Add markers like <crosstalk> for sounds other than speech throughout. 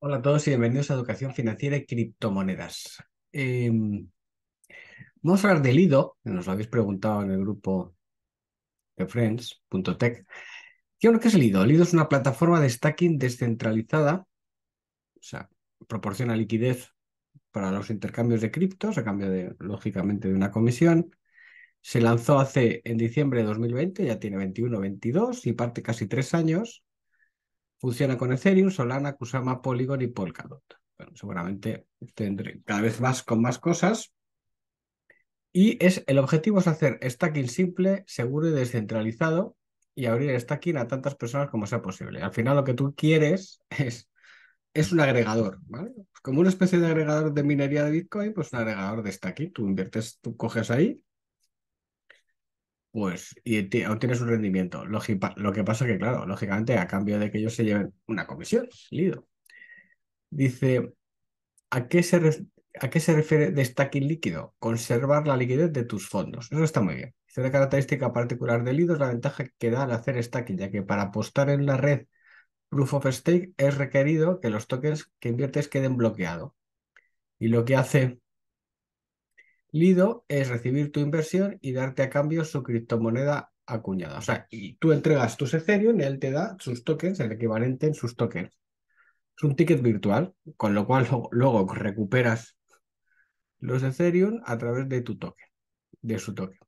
Hola a todos y bienvenidos a Educación Financiera y Criptomonedas. Em, vamos a hablar de Lido, nos lo habéis preguntado en el grupo de Friends.tech. ¿Qué es Lido? Lido es una plataforma de stacking descentralizada, o sea, proporciona liquidez para los intercambios de criptos a cambio de, lógicamente, de una comisión. Se lanzó hace en diciembre de 2020, ya tiene 21 22 y parte casi tres años. Funciona con Ethereum, Solana, Kusama, Polygon y Polkadot. seguramente tendré cada vez más con más cosas. Y es, el objetivo es hacer stacking simple, seguro y descentralizado y abrir stacking a tantas personas como sea posible. Al final lo que tú quieres es, es un agregador, ¿vale? Como una especie de agregador de minería de Bitcoin, pues un agregador de stacking. Tú inviertes, tú coges ahí pues y obtienes un rendimiento. lo que pasa es que, claro, lógicamente a cambio de que ellos se lleven una comisión, Lido Dice, ¿a qué se, a qué refiere líquido? Conservar la liquidez de tus fondos. Eso está muy bien. Dice una característica particular de Lido es la ventaja que da al hacer stacking, ya que para apostar en la red Proof of Stake es requerido que los tokens que inviertes queden bloqueados. Y lo que hace Lido es recibir tu inversión y darte a cambio su criptomoneda acuñada. O sea, y tú entregas tus Ethereum y él te da sus tokens, el equivalente en sus tokens. Es un ticket virtual, con lo cual luego recuperas los Ethereum a través de tu token, de su token.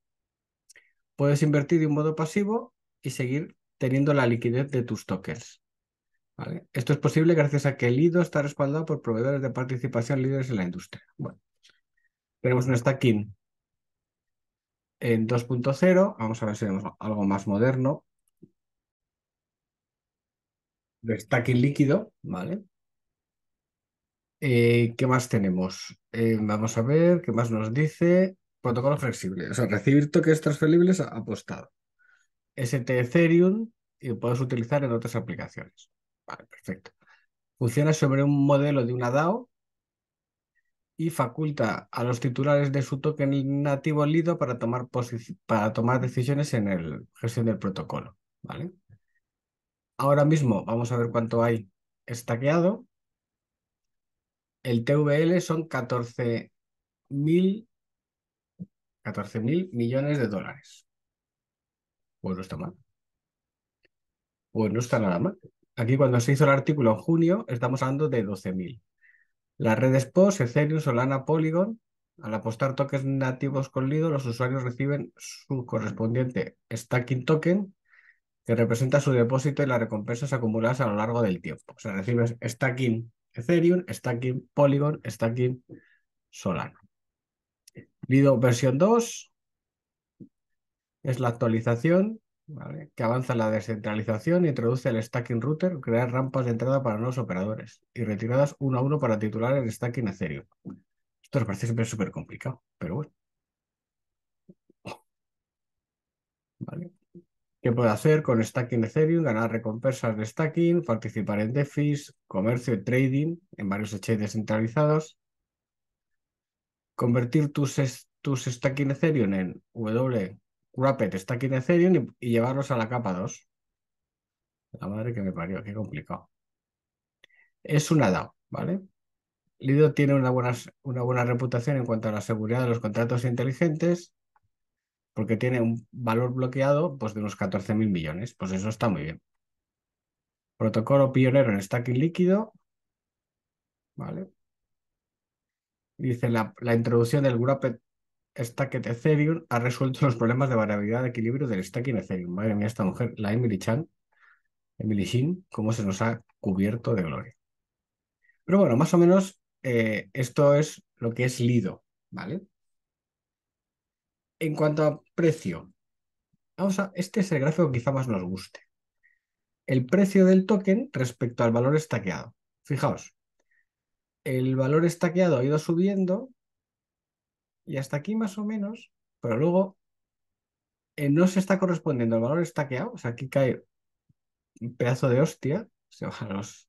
Puedes invertir de un modo pasivo y seguir teniendo la liquidez de tus tokens. Esto es posible gracias a que Lido está respaldado por proveedores de participación líderes en la industria. Bueno, tenemos un stacking en 2.0. Vamos a ver si tenemos algo más moderno. De stacking líquido, ¿vale? Eh, ¿Qué más tenemos? Eh, vamos a ver qué más nos dice. Protocolo flexible, o sea, recibir toques transferibles apostado. ST Ethereum y lo puedes utilizar en otras aplicaciones. Vale, perfecto. Funciona sobre un modelo de una DAO y faculta a los titulares de su token nativo Lido para tomar, para tomar decisiones en la gestión del protocolo. ¿vale? Ahora mismo vamos a ver cuánto hay estaqueado. El TVL son 14.000 millones de dólares. Pues está mal. Pues no está nada mal. Aquí cuando se hizo el artículo en junio, estamos hablando de 12.000. Las redes POS, Ethereum, Solana, Polygon, al apostar tokens nativos con Lido, los usuarios reciben su correspondiente stacking token que representa su depósito y las recompensas acumuladas a lo largo del tiempo. O sea, recibes stacking Ethereum, stacking Polygon, stacking Solana. Lido versión 2 es la actualización que avanza la descentralización introduce el stacking router, crear rampas de entrada para nuevos operadores y retiradas uno a uno para titular el stacking Ethereum. Esto nos parece siempre súper complicado, pero bueno. ¿Qué puedo hacer con stacking Ethereum? Ganar recompensas de stacking, participar en DeFis, comercio y trading en varios exchanges descentralizados, convertir tus, tus stacking Ethereum en W Wrapped está aquí en Ethereum y, llevarlos a la capa 2. La madre que me parió, qué complicado. Es una DAO, ¿vale? Lido tiene una buena, una buena reputación en cuanto a la seguridad de los contratos inteligentes, porque tiene un valor bloqueado pues, de unos 14.000 millones. Pues eso está muy bien. Protocolo pionero en stacking líquido. ¿Vale? Dice la, la introducción del Wrapped Stack Ethereum ha resuelto los problemas de variabilidad de equilibrio del stacking Ethereum. Madre mía, esta mujer, la Emily Chan, Emily Shin, cómo se nos ha cubierto de gloria. Pero bueno, más o menos eh, esto es lo que es Lido, ¿vale? En cuanto a precio, vamos a, este es el gráfico que quizá más nos guste. El precio del token respecto al valor estaqueado. Fijaos, el valor estaqueado ha ido subiendo y hasta aquí más o menos, pero luego eh, no se está correspondiendo, el valor está o sea, aquí cae un pedazo de hostia, se bajan <laughs> los...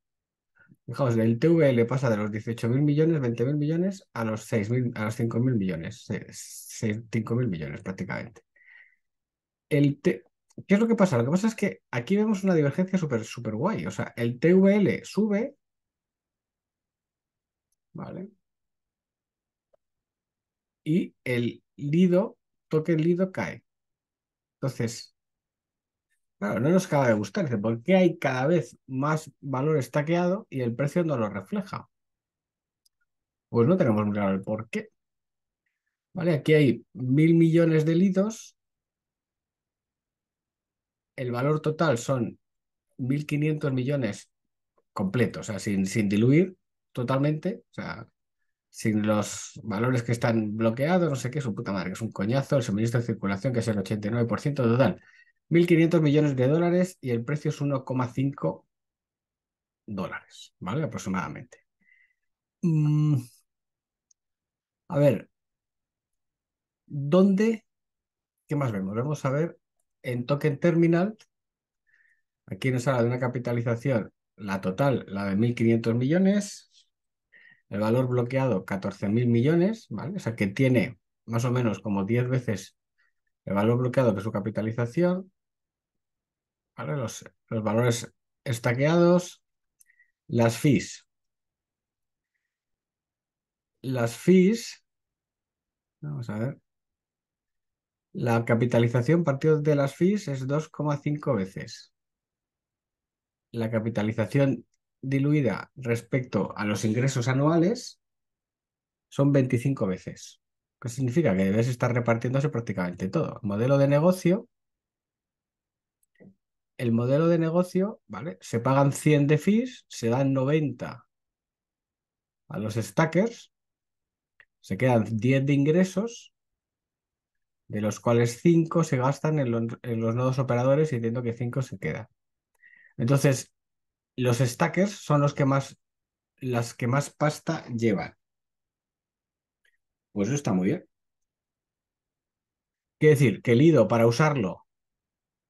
Fijaos, el TVL pasa de los 18.000 millones, 20.000 millones, a los 6.000, a los 5.000 millones, 5.000 millones prácticamente. El ¿Qué es lo que pasa? Lo que pasa es que aquí vemos una divergencia súper súper guay. O sea, el TVL sube. Vale y el Lido, toque el Lido cae. Entonces, claro, no nos acaba de gustar, porque ¿por qué hay cada vez más valor estaqueado y el precio no lo refleja? Pues no tenemos muy claro el por qué. ¿Vale? Aquí hay mil millones de lidos. El valor total son 1.500 millones completos, o sea, sin, sin diluir totalmente. O sea, sin los valores que están bloqueados, no sé qué, su puta madre, es un coñazo, el suministro de circulación que es el 89% total, 1.500 millones de dólares y el precio es 1,5 dólares, ¿vale? Aproximadamente. Mm, a ver, ¿dónde? ¿Qué más vemos? Vamos a ver en Token Terminal, aquí nos habla de una capitalización, la total, la de 1.500 millones, el valor bloqueado 14.000 millones, ¿vale? O sea que tiene más o menos como 10 veces el valor bloqueado de su capitalización, ¿vale? Los, valores estaqueados, las FIS. Las FIS, vamos a ver, la capitalización partido de las FIS es 2,5 veces. La capitalización diluida respecto a los ingresos anuales son 25 veces. ¿Qué significa? Que debes estar repartiéndose prácticamente todo. Modelo de negocio. El modelo de negocio, ¿vale? Se pagan 100 de fees, se dan 90 a los stackers, se quedan 10 de ingresos, de los cuales 5 se gastan en, los nodos operadores y entiendo que 5 se queda Entonces, los stackers son los que más, las que más pasta llevan. Pues eso está muy bien. Quiere decir que el IDO para usarlo,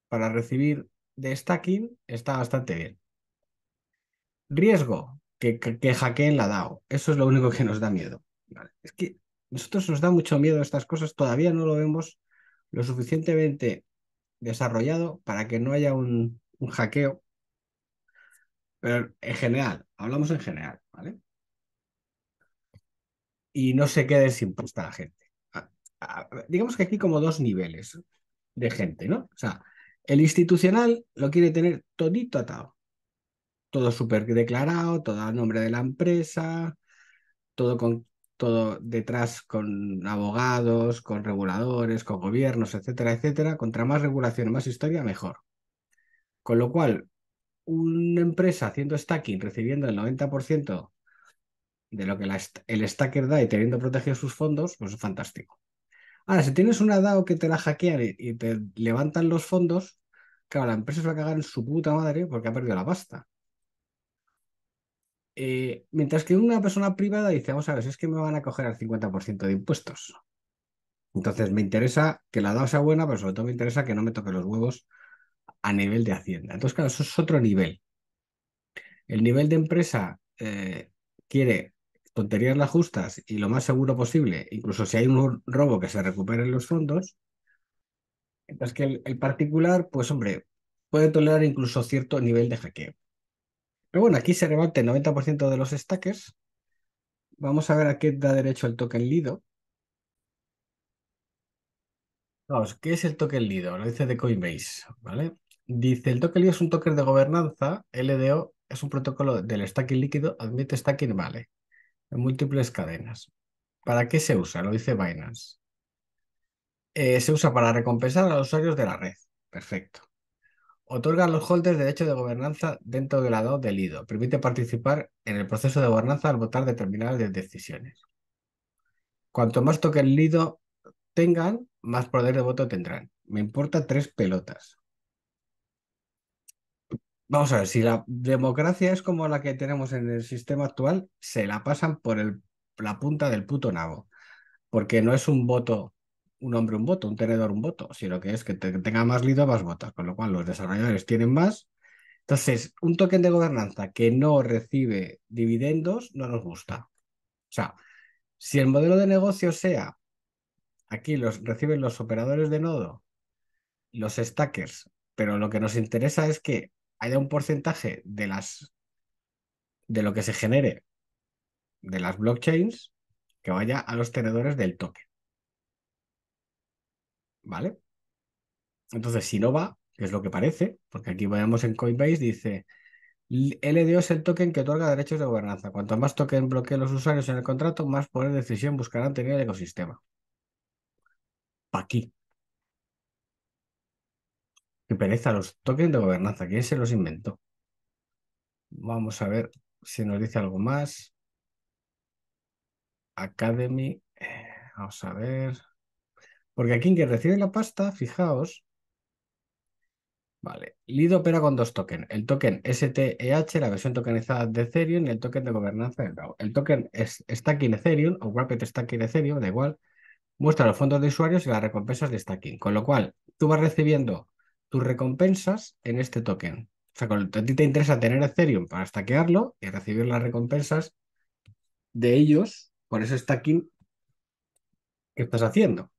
para recibir de stacking, está bastante bien. Riesgo, que, que, hackeen la DAO. Eso es lo único que nos da miedo. Es que nosotros nos da mucho miedo estas cosas, todavía no lo vemos lo suficientemente desarrollado para que no haya un, un hackeo pero en general, hablamos en general, ¿vale? Y no se quede sin puesta la gente. digamos que aquí como dos niveles de gente, ¿no? O sea, el institucional lo quiere tener todito atado. Todo súper declarado, todo a nombre de la empresa, todo con todo detrás con abogados, con reguladores, con gobiernos, etcétera, etcétera. Contra más regulación, más historia, mejor. Con lo cual, una empresa haciendo stacking, recibiendo el 90% de lo que el stacker da y teniendo protegido sus fondos, pues es fantástico. Ahora, si tienes una DAO que te la hackean y, te levantan los fondos, claro, la empresa se va a cagar en su puta madre porque ha perdido la pasta. Eh, mientras que una persona privada dice, vamos a ver, es que me van a coger al 50% de impuestos. Entonces me interesa que la DAO sea buena, pero sobre todo me interesa que no me toque los huevos a nivel de Hacienda. Entonces, claro, eso es otro nivel. El nivel de empresa eh, quiere tonterías las justas y lo más seguro posible, incluso si hay un robo que se recuperen los fondos, entonces que el, particular, pues hombre, puede tolerar incluso cierto nivel de hackeo. Pero bueno, aquí se rebate el 90% de los stackers. Vamos a ver a qué da derecho el token Lido. Vamos, ¿qué es el token Lido? Lo dice de Coinbase, ¿vale? Dice, el toque es un token de gobernanza, LDO es un protocolo del stacking líquido, admite stacking vale, en múltiples cadenas. ¿Para qué se usa? Lo dice Binance. Eh, se usa para recompensar a los usuarios de la red. Perfecto. Otorga a los holders derecho de gobernanza dentro de la DAO del IDO. Permite participar en el proceso de gobernanza al votar determinadas decisiones. Cuanto más token LIDO tengan, más poder de voto tendrán. Me importa tres pelotas. Vamos a ver, si la democracia es como la que tenemos en el sistema actual, se la pasan por la punta del puto nabo. Porque no es un voto, un hombre un voto, un tenedor un voto, sino que es que, tenga más lido, más votos. Con lo cual los desarrolladores tienen más. Entonces, un token de gobernanza que no recibe dividendos no nos gusta. O sea, si el modelo de negocio sea, aquí los reciben los operadores de nodo, los stackers, pero lo que nos interesa es que haya un porcentaje de las de lo que se genere de las blockchains que vaya a los tenedores del token. ¿Vale? Entonces, si no va, que es lo que parece, porque aquí vayamos en Coinbase, dice LDO es el token que otorga derechos de gobernanza. Cuanto más token bloqueen los usuarios en el contrato, más poder de decisión buscarán tener el ecosistema. Pa' aquí pereza, los tokens de gobernanza. ¿Quién se los inventó? Vamos a ver si nos dice algo más. Academy. Eh, vamos a ver. Porque aquí en que recibe la pasta, fijaos. Vale. Lido opera con dos tokens. El token STEH, la versión tokenizada de Ethereum, y el token de gobernanza El token es Stacking Ethereum o Rapid Stacking Ethereum, da igual. Muestra los fondos de usuarios y las recompensas de stacking. Con lo cual, tú vas recibiendo tus recompensas en este token. O sea, cuando a ti te interesa tener Ethereum para stackearlo y recibir las recompensas de ellos por ese stacking que estás haciendo.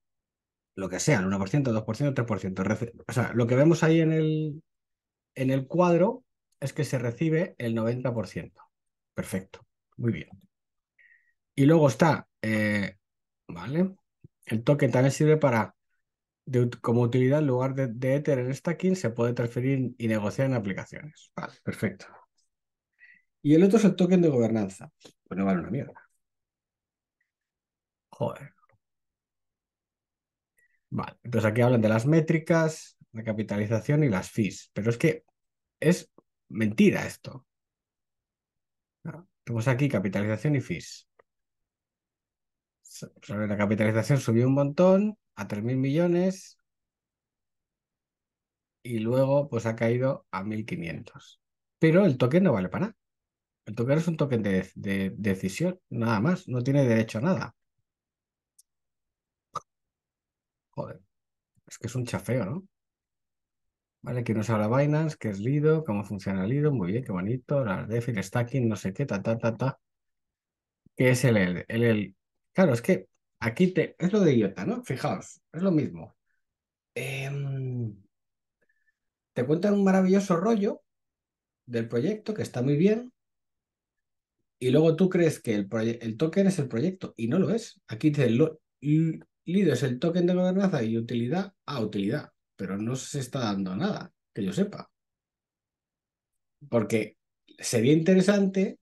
Lo que sea, el 1%, 2%, 3%. O sea, lo que vemos ahí en el, en el cuadro es que se recibe el 90%. Perfecto, muy bien. Y luego está, eh, ¿vale? El token también sirve para como utilidad en lugar de, Ether en stacking se puede transferir y negociar en aplicaciones. Vale, perfecto. Y el otro es el token de gobernanza. Pues no vale una mierda. Joder. Vale, entonces aquí hablan de las métricas, la capitalización y las fees. Pero es que es mentira esto. tenemos aquí capitalización y fees. Pues la capitalización subió un montón, a 3.000 millones y luego pues ha caído a 1.500. Pero el token no vale para nada. El token es un token de, decisión, nada más, no tiene derecho a nada. Joder, es que es un chafeo, ¿no? Vale, que nos habla Binance, que es Lido, cómo funciona Lido, muy bien, qué bonito, las DeFi, el stacking, no sé qué, ta, ta, ta, ta. ¿Qué es el, el... Claro, es que Aquí te, es lo de IOTA, ¿no? Fijaos, es lo mismo. Em, te cuentan un maravilloso rollo del proyecto que está muy bien y luego tú crees que el, token es el proyecto y no lo es. Aquí te lo, Lido es el token de gobernanza y utilidad a utilidad, pero no se está dando nada, que yo sepa. Porque sería interesante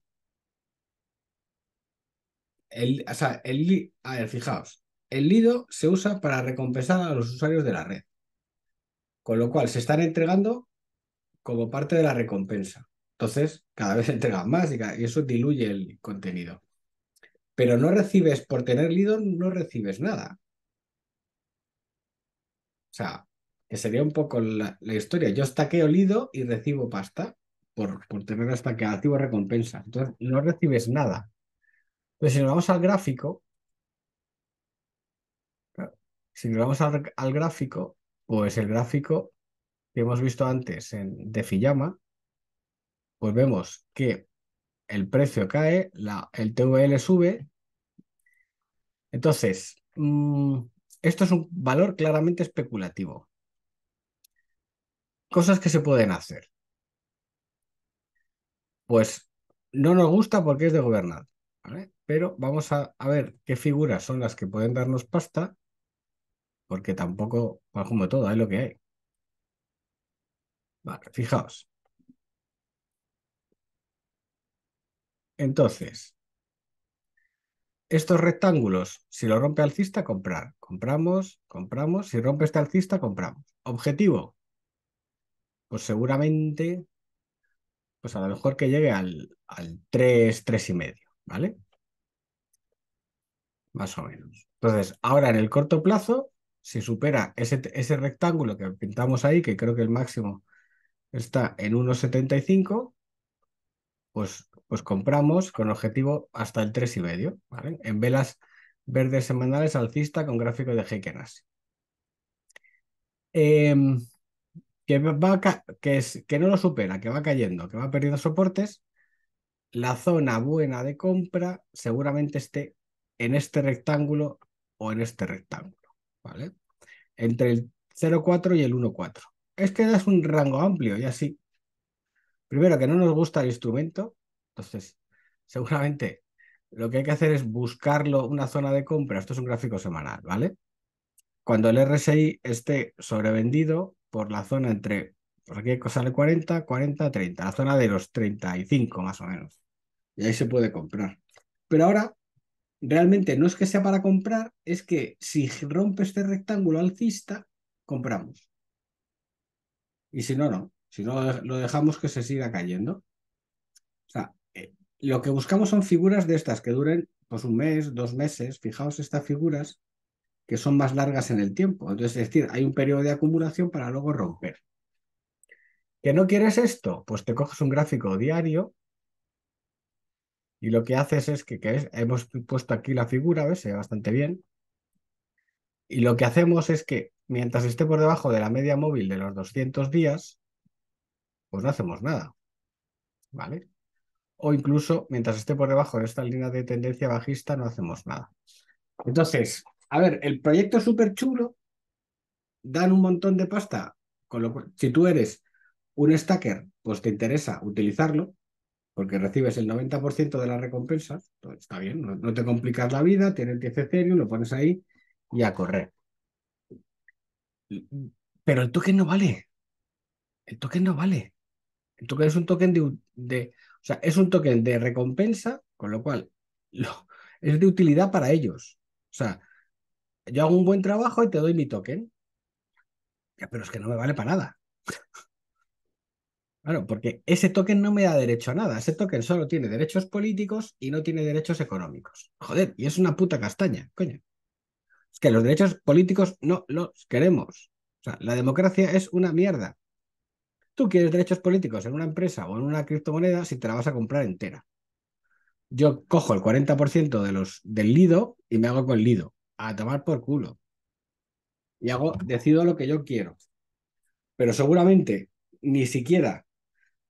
el, o sea, el, fijaos, el Lido se usa para recompensar a los usuarios de la red, con lo cual se están entregando como parte de la recompensa. Entonces, cada vez <laughs> entregan más y, eso diluye el contenido. Pero no recibes, por tener Lido, no recibes nada. O sea, que sería un poco la, historia. Yo estaqueo Lido y recibo pasta por, por tener hasta que activo recompensa. Entonces, no recibes nada pero si nos vamos al gráfico, si nos vamos al, gráfico, pues el gráfico que hemos visto antes en, de Fiyama, pues vemos que el precio cae, la, el TVL sube. Entonces, mm, esto es un valor claramente especulativo. Cosas que se pueden hacer. Pues no nos gusta porque es de gobernar. Pero vamos a, ver qué figuras son las que pueden darnos pasta, porque tampoco, como todo, es lo que hay. Vale, fijaos. Entonces, estos rectángulos, si lo rompe alcista, comprar. Compramos, compramos. Si rompe este alcista, compramos. Objetivo. Pues seguramente, pues a lo mejor que llegue al, al 3, medio. ¿vale? Más o menos. Entonces, ahora en el corto plazo, si supera ese, ese rectángulo que pintamos ahí, que creo que el máximo está en 1,75, pues, pues compramos con objetivo hasta el 3,5, ¿vale? En velas verdes semanales alcista con gráfico de Heikenasi. Em, que, va que, es, que no lo supera, que va cayendo, que va perdiendo soportes, la zona buena de compra seguramente esté en este rectángulo o en este rectángulo, ¿vale? Entre el 0,4 y el 1,4. Este es un rango amplio y así. Primero, que no nos gusta el instrumento, entonces seguramente lo que hay que hacer es buscarlo una zona de compra. Esto es un gráfico semanal, ¿vale? Cuando el RSI esté sobrevendido por la zona entre pues aquí sale 40, 40, 30, la zona de los 35 más o menos. Y ahí se puede comprar. Pero ahora, realmente no es que sea para comprar, es que si rompe este rectángulo alcista, compramos. Y si no, no. Si no, lo dejamos que se siga cayendo. O sea, eh, lo que buscamos son figuras de estas que duren pues un mes, dos meses. Fijaos estas figuras que son más largas en el tiempo. Entonces, es decir, hay un periodo de acumulación para luego romper. ¿Que no quieres esto? Pues te coges un gráfico diario y lo que haces es que, hemos puesto aquí la figura, ¿ves? Se ve bastante bien. Y lo que hacemos es que mientras esté por debajo de la media móvil de los 200 días, pues no hacemos nada. ¿Vale? O incluso mientras esté por debajo de esta línea de tendencia bajista, no hacemos nada. Entonces, a ver, el proyecto es súper chulo, dan un montón de pasta. Con lo si tú eres un stacker, pues te interesa utilizarlo porque recibes el 90% de las recompensas, pues está bien, no, te complicas la vida, tienes 10 TFC, lo pones ahí y a correr. Pero el token no vale. El token no vale. El token es un token de, o sea, es un token de recompensa, con lo cual es de utilidad para ellos. O sea, yo hago un buen trabajo y te doy mi token. pero es que no me vale para nada. <laughs> Claro, porque ese token no me da derecho a nada. Ese token solo tiene derechos políticos y no tiene derechos económicos. Joder, y es una puta castaña, coño. Es que los derechos políticos no los queremos. O sea, la democracia es una mierda. Tú quieres derechos políticos en una empresa o en una criptomoneda si te la vas a comprar entera. Yo cojo el 40% de los, del Lido y me hago con el Lido. A tomar por culo. Y hago, decido lo que yo quiero. Pero seguramente ni siquiera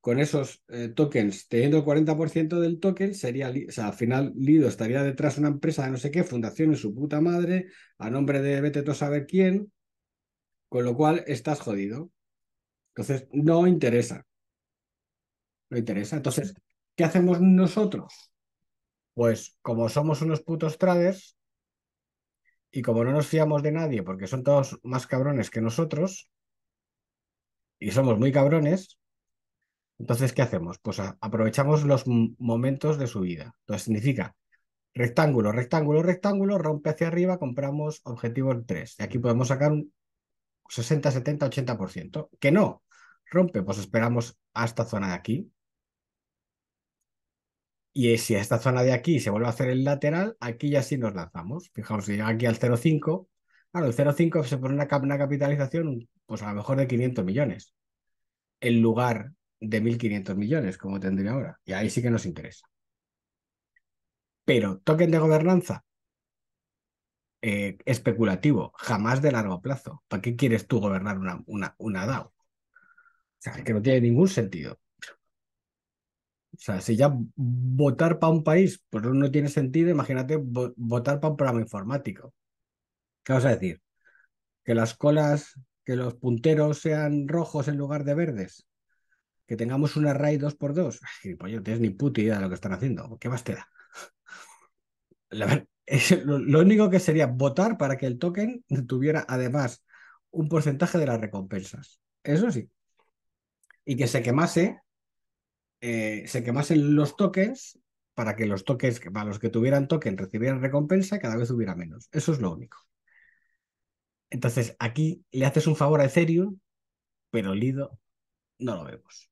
con esos eh, tokens, teniendo el 40% del token, sería, o sea, al final Lido estaría detrás de una empresa de no sé qué, fundación en su puta madre, a nombre de vete tú a saber quién, con lo cual estás jodido. Entonces, no interesa. No interesa. Entonces, ¿qué hacemos nosotros? Pues como somos unos putos traders y como no nos fiamos de nadie porque son todos más cabrones que nosotros y somos muy cabrones, entonces, ¿qué hacemos? Pues aprovechamos los momentos de subida. Entonces, significa rectángulo, rectángulo, rectángulo, rompe hacia arriba, compramos objetivo 3. Y aquí podemos sacar un 60, 70, 80%. Que no, rompe, pues esperamos a esta zona de aquí. Y si a esta zona de aquí se vuelve a hacer el lateral, aquí ya sí nos lanzamos. Fijaos, si llega aquí al 0,5, claro, el 0,5 se pone una, una capitalización, pues a lo mejor de 500 millones. El lugar de 1.500 millones, como tendría ahora. Y ahí sí que nos interesa. Pero token de gobernanza, eh, especulativo, jamás de largo plazo. ¿Para qué quieres tú gobernar una, una, una DAO? O sea, que no tiene ningún sentido. O sea, si ya votar para un país, pues no tiene sentido, imagínate votar para un programa informático. ¿Qué vas a decir? ¿Que las colas, que los punteros sean rojos en lugar de verdes? que tengamos una array 2x2. Pues yo no tienes ni puta idea de lo que están haciendo. ¿Qué más te da? <laughs> <laughs> lo, único que sería votar para que el token tuviera además un porcentaje de las recompensas. Eso sí. Y que se quemase, eh, se quemasen los tokens para que los tokens, para los que tuvieran token, recibieran recompensa y cada vez hubiera menos. Eso es lo único. Entonces, aquí le haces un favor a Ethereum, pero Lido no lo vemos.